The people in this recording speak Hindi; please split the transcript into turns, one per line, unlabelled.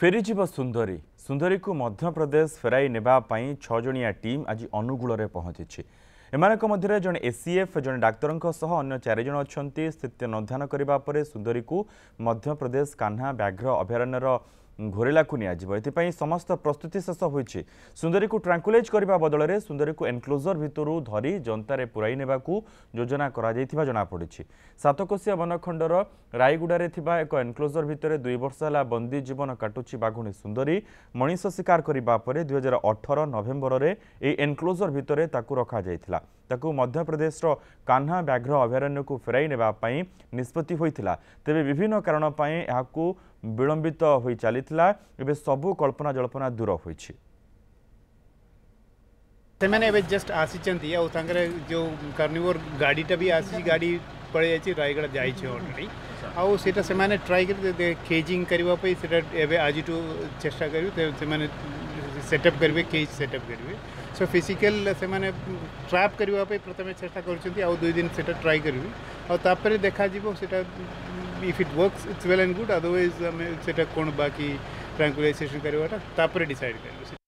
ଫେରିଯିବ ସୁନ୍ଦରୀ ସୁନ୍ଦରୀକୁ ମଧ୍ୟପ୍ରଦେଶ ଫେରାଇ ନେବା ପାଇଁ ଛଅ ଜଣିଆ ଟିମ୍ ଆଜି ଅନୁଗୁଳରେ ପହଞ୍ଚିଛି ଏମାନଙ୍କ ମଧ୍ୟରେ ଜଣେ ଏସ୍ସିଏଫ୍ ଜଣେ ଡାକ୍ତରଙ୍କ ସହ ଅନ୍ୟ ଚାରିଜଣ ଅଛନ୍ତି ସ୍ଥିତି ଅନୁଧ୍ୟାନ କରିବା ପରେ ସୁନ୍ଦରୀକୁ ମଧ୍ୟପ୍ରଦେଶ କାହ୍ନା ବ୍ୟାଘ୍ର ଅଭୟାରଣ୍ୟର ଘୋରିଲାକୁ ନିଆଯିବ ଏଥିପାଇଁ ସମସ୍ତ ପ୍ରସ୍ତୁତି ଶେଷ ହୋଇଛି ସୁନ୍ଦରୀକୁ ଟ୍ରାଙ୍କୁଲାଇଜ୍ କରିବା ବଦଳରେ ସୁନ୍ଦରୀକୁ ଏନକ୍ଲୋଜର ଭିତରୁ ଧରି ଜନ୍ତାରେ ପୁରାଇ ନେବାକୁ ଯୋଜନା କରାଯାଇଥିବା ଜଣାପଡ଼ିଛି ସାତକୋଶିଆ ବନଖଣ୍ଡର ରାଇଗୁଡ଼ାରେ ଥିବା ଏକ ଏନକ୍ଲୋଜର ଭିତରେ ଦୁଇ ବର୍ଷ ହେଲା ବନ୍ଦୀ ଜୀବନ କାଟୁଛି ବାଘୁଣୀ ସୁନ୍ଦରୀ ମଣିଷ ଶିକାର କରିବା ପରେ ଦୁଇହଜାର ଅଠର ନଭେମ୍ବରରେ ଏହି ଏନକ୍ଲୋଜର ଭିତରେ ତାକୁ ରଖାଯାଇଥିଲା मध्यप्रदेश कान्हा व्याघ्र अभयारण्य को फेर नेवाई निष्पत्ति तेरे विभिन्न कारणपाई यह विलंबित हो चली सब कल्पना जल्पना दूर हो से
जस्ट आसी आगे गाड़ी पड़े रायगढ़ जाए से ट्राई कर खेजिंग करने आज कर सेटअप करेंगे केज सेटअप करेंगे सो फिजिकल से मैंने ट्राप करने प्रथम चेस्ट कर दुई दिन से ट्राए करी और देखा if it work it's well and good otherwise से कौन बाकी ट्रांकुलाइजेसन करवाटा डिसाइड कर